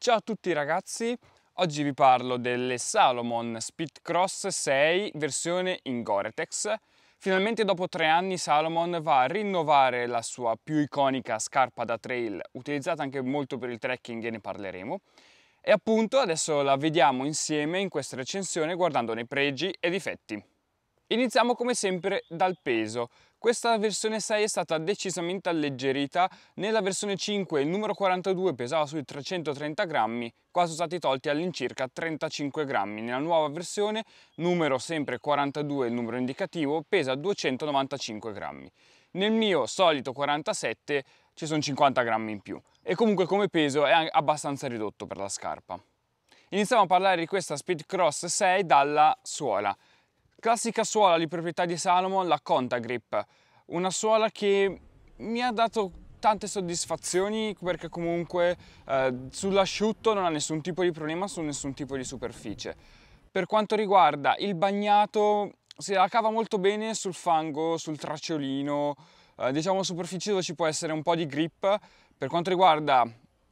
Ciao a tutti ragazzi, oggi vi parlo delle Salomon Speed Cross 6 versione in Gore-Tex. Finalmente dopo tre anni Salomon va a rinnovare la sua più iconica scarpa da trail, utilizzata anche molto per il trekking e ne parleremo. E appunto adesso la vediamo insieme in questa recensione guardandone i pregi e difetti. Iniziamo come sempre dal peso. Questa versione 6 è stata decisamente alleggerita, nella versione 5 il numero 42 pesava sui 330 grammi, qua sono stati tolti all'incirca 35 grammi. Nella nuova versione, numero sempre 42, il numero indicativo, pesa 295 grammi. Nel mio solito 47 ci sono 50 grammi in più e comunque come peso è abbastanza ridotto per la scarpa. Iniziamo a parlare di questa Speed Cross 6 dalla suola. Classica suola di proprietà di Salomon, la Contagrip, una suola che mi ha dato tante soddisfazioni perché comunque eh, sull'asciutto non ha nessun tipo di problema su nessun tipo di superficie. Per quanto riguarda il bagnato, si la cava molto bene sul fango, sul tracciolino, eh, diciamo superficie dove ci può essere un po' di grip. Per quanto riguarda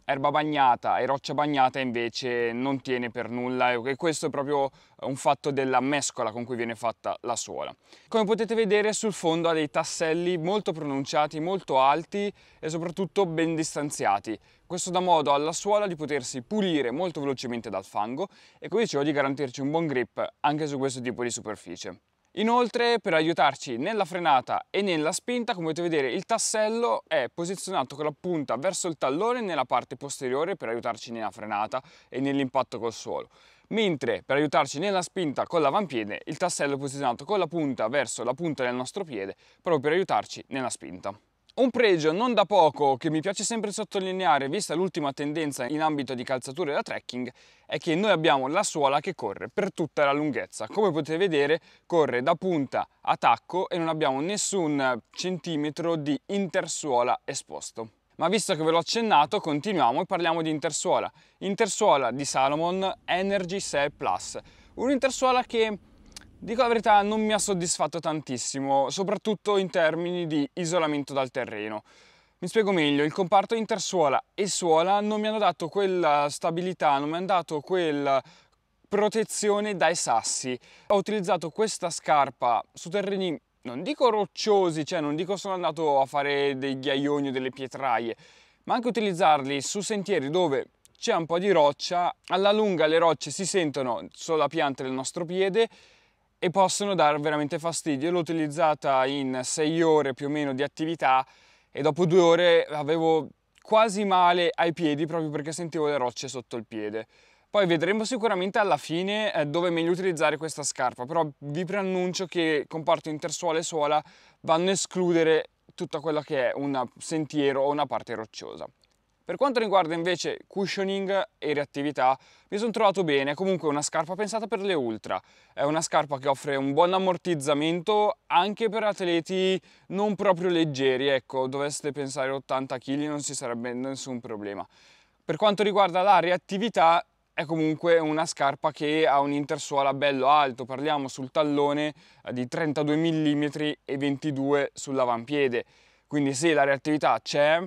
erba bagnata e roccia bagnata invece non tiene per nulla e questo è proprio un fatto della mescola con cui viene fatta la suola. Come potete vedere sul fondo ha dei tasselli molto pronunciati, molto alti e soprattutto ben distanziati. Questo dà modo alla suola di potersi pulire molto velocemente dal fango e come dicevo di garantirci un buon grip anche su questo tipo di superficie. Inoltre per aiutarci nella frenata e nella spinta come potete vedere il tassello è posizionato con la punta verso il tallone nella parte posteriore per aiutarci nella frenata e nell'impatto col suolo mentre per aiutarci nella spinta con l'avampiede il tassello è posizionato con la punta verso la punta del nostro piede proprio per aiutarci nella spinta. Un pregio non da poco che mi piace sempre sottolineare, vista l'ultima tendenza in ambito di calzature da trekking, è che noi abbiamo la suola che corre per tutta la lunghezza. Come potete vedere, corre da punta a tacco e non abbiamo nessun centimetro di intersuola esposto. Ma visto che ve l'ho accennato, continuiamo e parliamo di intersuola. Intersuola di Salomon Energy 6 Plus. Un'intersuola che Dico la verità, non mi ha soddisfatto tantissimo, soprattutto in termini di isolamento dal terreno. Mi spiego meglio, il comparto intersuola e suola non mi hanno dato quella stabilità, non mi hanno dato quella protezione dai sassi. Ho utilizzato questa scarpa su terreni non dico rocciosi, cioè non dico sono andato a fare dei ghiaioni o delle pietraie, ma anche utilizzarli su sentieri dove c'è un po' di roccia, alla lunga le rocce si sentono sulla pianta del nostro piede e possono dar veramente fastidio. L'ho utilizzata in 6 ore più o meno di attività e dopo due ore avevo quasi male ai piedi proprio perché sentivo le rocce sotto il piede. Poi vedremo sicuramente alla fine eh, dove è meglio utilizzare questa scarpa, però vi preannuncio che comparto intersuola e suola vanno a escludere tutto quello che è un sentiero o una parte rocciosa. Per quanto riguarda invece cushioning e reattività, mi sono trovato bene, comunque una scarpa pensata per le ultra, è una scarpa che offre un buon ammortizzamento anche per atleti non proprio leggeri, ecco, doveste pensare 80 kg non ci sarebbe nessun problema. Per quanto riguarda la reattività, è comunque una scarpa che ha un intersuola bello alto, parliamo sul tallone eh, di 32 mm e 22 sull'avampiede, quindi sì, la reattività c'è,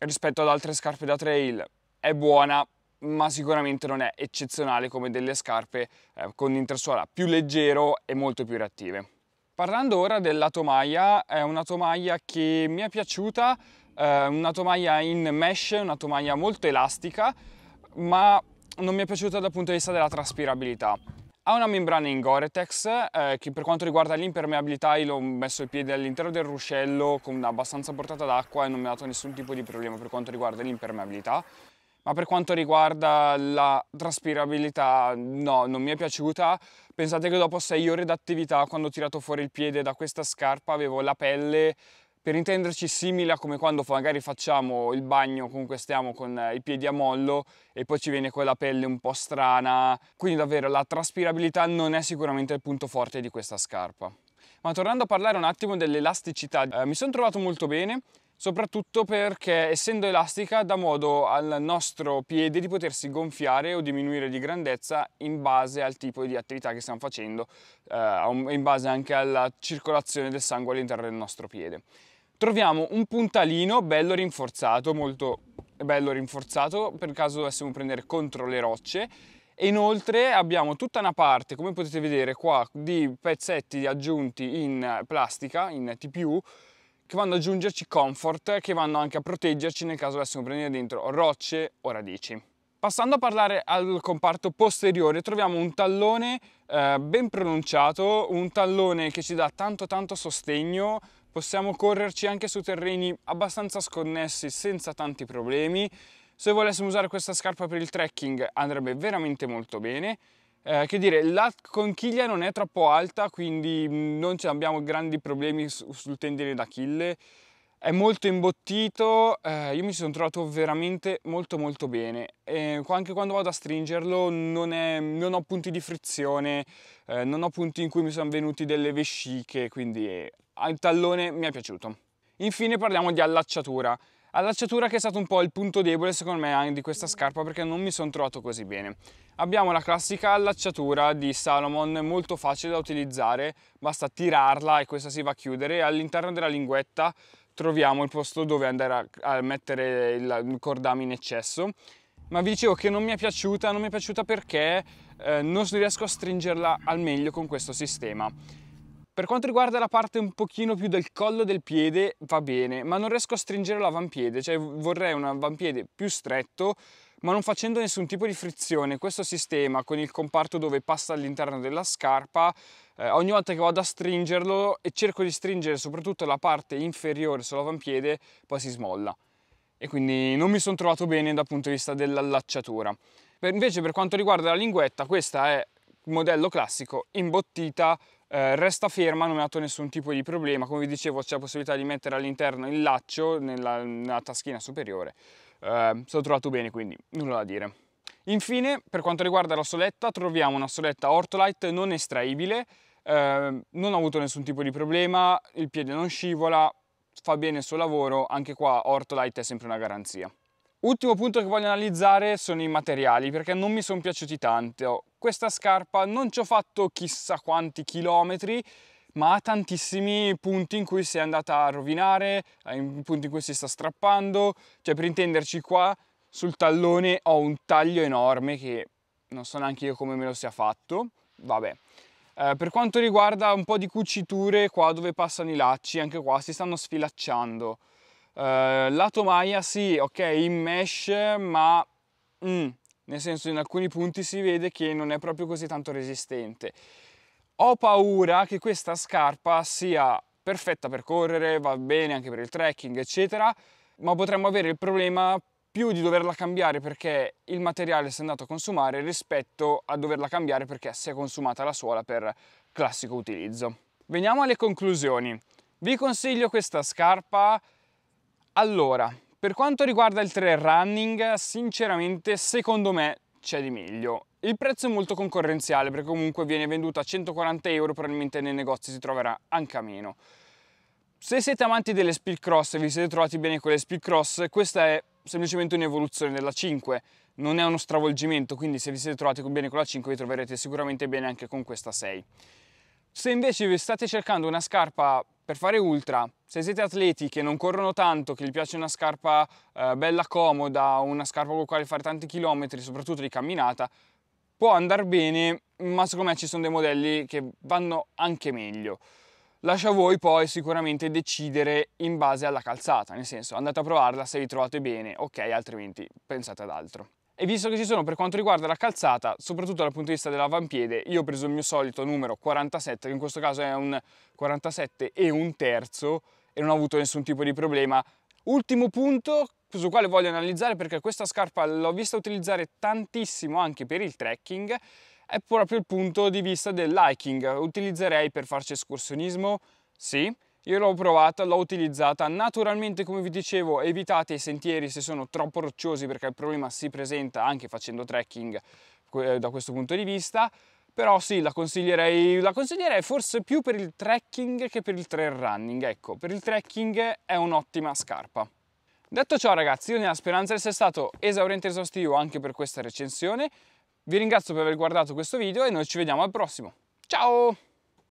rispetto ad altre scarpe da trail è buona ma sicuramente non è eccezionale come delle scarpe eh, con intersuola più leggero e molto più reattive. Parlando ora della tomaia, è una tomaia che mi è piaciuta, eh, una tomaia in mesh, una tomaia molto elastica, ma non mi è piaciuta dal punto di vista della traspirabilità. Ha una membrana in Goretex eh, che per quanto riguarda l'impermeabilità io l'ho messo il piede all'interno del ruscello con abbastanza portata d'acqua e non mi ha dato nessun tipo di problema per quanto riguarda l'impermeabilità. Ma per quanto riguarda la traspirabilità, no, non mi è piaciuta. Pensate che dopo 6 ore d'attività, quando ho tirato fuori il piede da questa scarpa, avevo la pelle per intenderci simile a come quando magari facciamo il bagno, comunque stiamo con eh, i piedi a mollo e poi ci viene quella pelle un po' strana, quindi davvero la traspirabilità non è sicuramente il punto forte di questa scarpa. Ma tornando a parlare un attimo dell'elasticità, eh, mi sono trovato molto bene, soprattutto perché essendo elastica dà modo al nostro piede di potersi gonfiare o diminuire di grandezza in base al tipo di attività che stiamo facendo, eh, in base anche alla circolazione del sangue all'interno del nostro piede troviamo un puntalino bello rinforzato, molto bello rinforzato, per caso dovessimo prendere contro le rocce, e inoltre abbiamo tutta una parte, come potete vedere qua, di pezzetti aggiunti in plastica, in TPU, che vanno ad aggiungerci comfort, che vanno anche a proteggerci nel caso dovessimo prendere dentro rocce o radici. Passando a parlare al comparto posteriore troviamo un tallone eh, ben pronunciato, un tallone che ci dà tanto tanto sostegno possiamo correrci anche su terreni abbastanza sconnessi senza tanti problemi. Se volessimo usare questa scarpa per il trekking andrebbe veramente molto bene. Eh, che dire, la conchiglia non è troppo alta, quindi mm, non abbiamo grandi problemi sul tendine d'Achille. È molto imbottito, eh, io mi sono trovato veramente molto molto bene. E anche quando vado a stringerlo non, è, non ho punti di frizione, eh, non ho punti in cui mi sono venuti delle vesciche, quindi il tallone mi è piaciuto. Infine parliamo di allacciatura. Allacciatura che è stato un po' il punto debole secondo me anche di questa scarpa perché non mi sono trovato così bene. Abbiamo la classica allacciatura di Salomon, molto facile da utilizzare, basta tirarla e questa si va a chiudere. All'interno della linguetta troviamo il posto dove andare a, mettere il cordame in eccesso. Ma vi dicevo che non mi è piaciuta, non mi è piaciuta perché eh, non riesco a stringerla al meglio con questo sistema. Per quanto riguarda la parte un pochino più del collo del piede va bene, ma non riesco a stringere l'avampiede, cioè vorrei un avampiede più stretto ma non facendo nessun tipo di frizione. Questo sistema con il comparto dove passa all'interno della scarpa, eh, ogni volta che vado a stringerlo e cerco di stringere soprattutto la parte inferiore sull'avampiede, poi si smolla. E quindi non mi sono trovato bene dal punto di vista dell'allacciatura. Per, invece per quanto riguarda la linguetta, questa è modello classico, imbottita, eh, resta ferma, non mi ha dato nessun tipo di problema, come vi dicevo c'è la possibilità di mettere all'interno il laccio nella, nella taschina superiore, eh, sono trovato bene quindi nulla da dire. Infine per quanto riguarda la soletta troviamo una soletta Ortolite non estraibile, eh, non ho avuto nessun tipo di problema, il piede non scivola, fa bene il suo lavoro, anche qua Ortolite è sempre una garanzia. Ultimo punto che voglio analizzare sono i materiali perché non mi sono piaciuti tanto questa scarpa non ci ho fatto chissà quanti chilometri, ma ha tantissimi punti in cui si è andata a rovinare, eh, in punti in cui si sta strappando, cioè per intenderci qua sul tallone ho un taglio enorme che non so neanche io come me lo sia fatto, vabbè. Eh, per quanto riguarda un po' di cuciture qua dove passano i lacci, anche qua si stanno sfilacciando. Eh, lato maglia sì, ok, in mesh, ma mm, nel senso in alcuni punti si vede che non è proprio così tanto resistente. Ho paura che questa scarpa sia perfetta per correre, va bene anche per il trekking, eccetera, ma potremmo avere il problema più di doverla cambiare perché il materiale si è andato a consumare rispetto a doverla cambiare perché si è consumata la suola per classico utilizzo. Veniamo alle conclusioni. Vi consiglio questa scarpa. Allora, per quanto riguarda il trail running, sinceramente secondo me c'è di meglio. Il prezzo è molto concorrenziale perché comunque viene venduto a 140 euro, probabilmente nei negozi si troverà anche a meno. Se siete amanti delle speed cross e vi siete trovati bene con le speed cross, questa è semplicemente un'evoluzione della 5, non è uno stravolgimento, quindi se vi siete trovati bene con la 5 vi troverete sicuramente bene anche con questa 6. Se invece vi state cercando una scarpa per fare ultra, se siete atleti che non corrono tanto, che gli piace una scarpa eh, bella comoda, una scarpa con la quale fare tanti chilometri, soprattutto di camminata, può andare bene, ma secondo me ci sono dei modelli che vanno anche meglio. Lascia a voi poi sicuramente decidere in base alla calzata, nel senso andate a provarla se vi trovate bene, ok, altrimenti pensate ad altro. E visto che ci sono per quanto riguarda la calzata, soprattutto dal punto di vista dell'avampiede, io ho preso il mio solito numero 47, che in questo caso è un 47 e un terzo, e non ho avuto nessun tipo di problema. Ultimo punto sul quale voglio analizzare perché questa scarpa l'ho vista utilizzare tantissimo anche per il trekking, è proprio il punto di vista del hiking. Utilizzerei per farci escursionismo? Sì io l'ho provata, l'ho utilizzata, naturalmente come vi dicevo evitate i sentieri se sono troppo rocciosi perché il problema si presenta anche facendo trekking eh, da questo punto di vista, però sì, la consiglierei, la consiglierei forse più per il trekking che per il trail running, ecco, per il trekking è un'ottima scarpa. Detto ciò ragazzi, io nella speranza di essere stato esauriente e esaustivo anche per questa recensione, vi ringrazio per aver guardato questo video e noi ci vediamo al prossimo. Ciao!